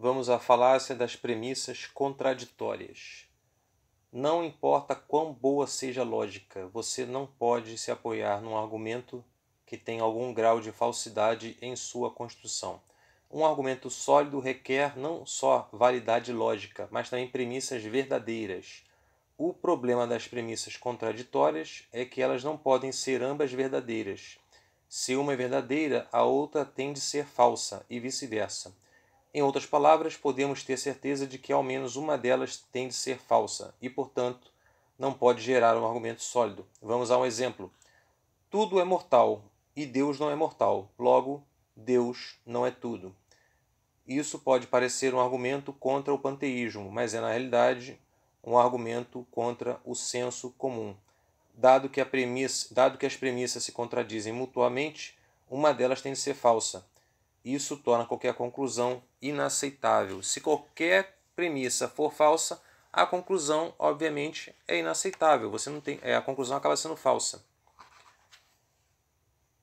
vamos à falácia das premissas contraditórias. Não importa quão boa seja a lógica, você não pode se apoiar num argumento que tem algum grau de falsidade em sua construção. Um argumento sólido requer não só validade lógica, mas também premissas verdadeiras. O problema das premissas contraditórias é que elas não podem ser ambas verdadeiras. Se uma é verdadeira, a outra tem de ser falsa, e vice-versa. Em outras palavras, podemos ter certeza de que ao menos uma delas tem de ser falsa e, portanto, não pode gerar um argumento sólido. Vamos a um exemplo. Tudo é mortal e Deus não é mortal, logo, Deus não é tudo. Isso pode parecer um argumento contra o panteísmo, mas é na realidade um argumento contra o senso comum. Dado que, premissa, dado que as premissas se contradizem mutuamente, uma delas tem de ser falsa. Isso torna qualquer conclusão inaceitável. Se qualquer premissa for falsa, a conclusão, obviamente, é inaceitável. Você não tem, é, a conclusão acaba sendo falsa.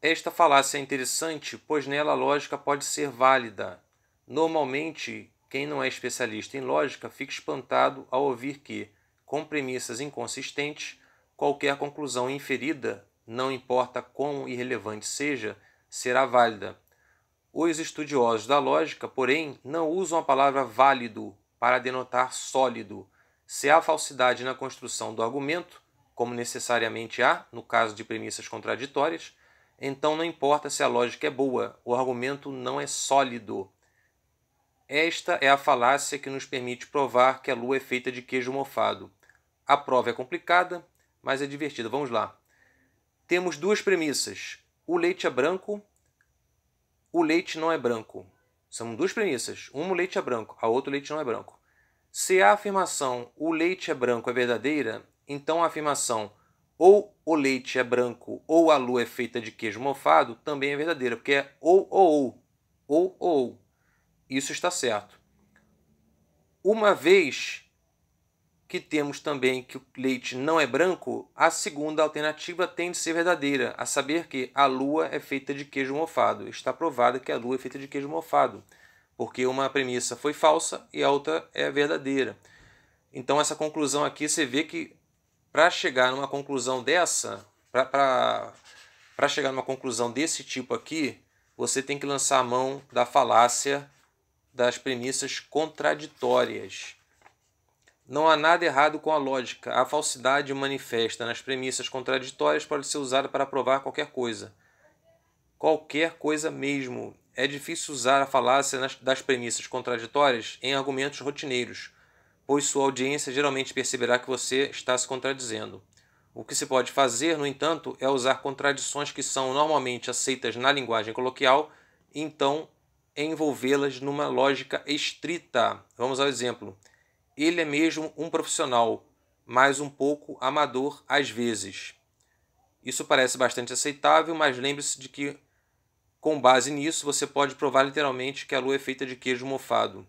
Esta falácia é interessante, pois nela a lógica pode ser válida. Normalmente, quem não é especialista em lógica fica espantado ao ouvir que, com premissas inconsistentes, qualquer conclusão inferida, não importa quão irrelevante seja, será válida. Os estudiosos da lógica, porém, não usam a palavra válido para denotar sólido. Se há falsidade na construção do argumento, como necessariamente há no caso de premissas contraditórias, então não importa se a lógica é boa, o argumento não é sólido. Esta é a falácia que nos permite provar que a lua é feita de queijo mofado. A prova é complicada, mas é divertida. Vamos lá. Temos duas premissas. O leite é branco o leite não é branco. São duas premissas. Uma o leite é branco, a outra o leite não é branco. Se a afirmação o leite é branco é verdadeira, então a afirmação ou o leite é branco ou a lua é feita de queijo mofado também é verdadeira, porque é ou ou ou ou ou. Isso está certo. Uma vez que temos também que o leite não é branco, a segunda alternativa tem de ser verdadeira, a saber que a lua é feita de queijo mofado. Está provado que a lua é feita de queijo mofado, porque uma premissa foi falsa e a outra é verdadeira. Então, essa conclusão aqui, você vê que para chegar numa conclusão dessa, para chegar numa conclusão desse tipo aqui, você tem que lançar a mão da falácia das premissas contraditórias. Não há nada errado com a lógica. A falsidade manifesta nas premissas contraditórias pode ser usada para provar qualquer coisa. Qualquer coisa mesmo. É difícil usar a falácia das premissas contraditórias em argumentos rotineiros, pois sua audiência geralmente perceberá que você está se contradizendo. O que se pode fazer, no entanto, é usar contradições que são normalmente aceitas na linguagem coloquial, e então envolvê-las numa lógica estrita. Vamos ao exemplo. Ele é mesmo um profissional, mas um pouco amador às vezes. Isso parece bastante aceitável, mas lembre-se de que, com base nisso, você pode provar literalmente que a lua é feita de queijo mofado.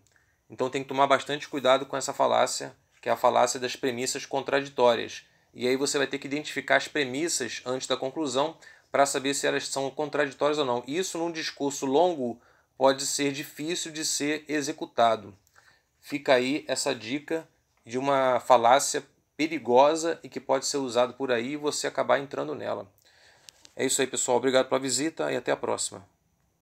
Então tem que tomar bastante cuidado com essa falácia, que é a falácia das premissas contraditórias. E aí você vai ter que identificar as premissas antes da conclusão para saber se elas são contraditórias ou não. Isso num discurso longo pode ser difícil de ser executado fica aí essa dica de uma falácia perigosa e que pode ser usado por aí e você acabar entrando nela. É isso aí, pessoal. Obrigado pela visita e até a próxima.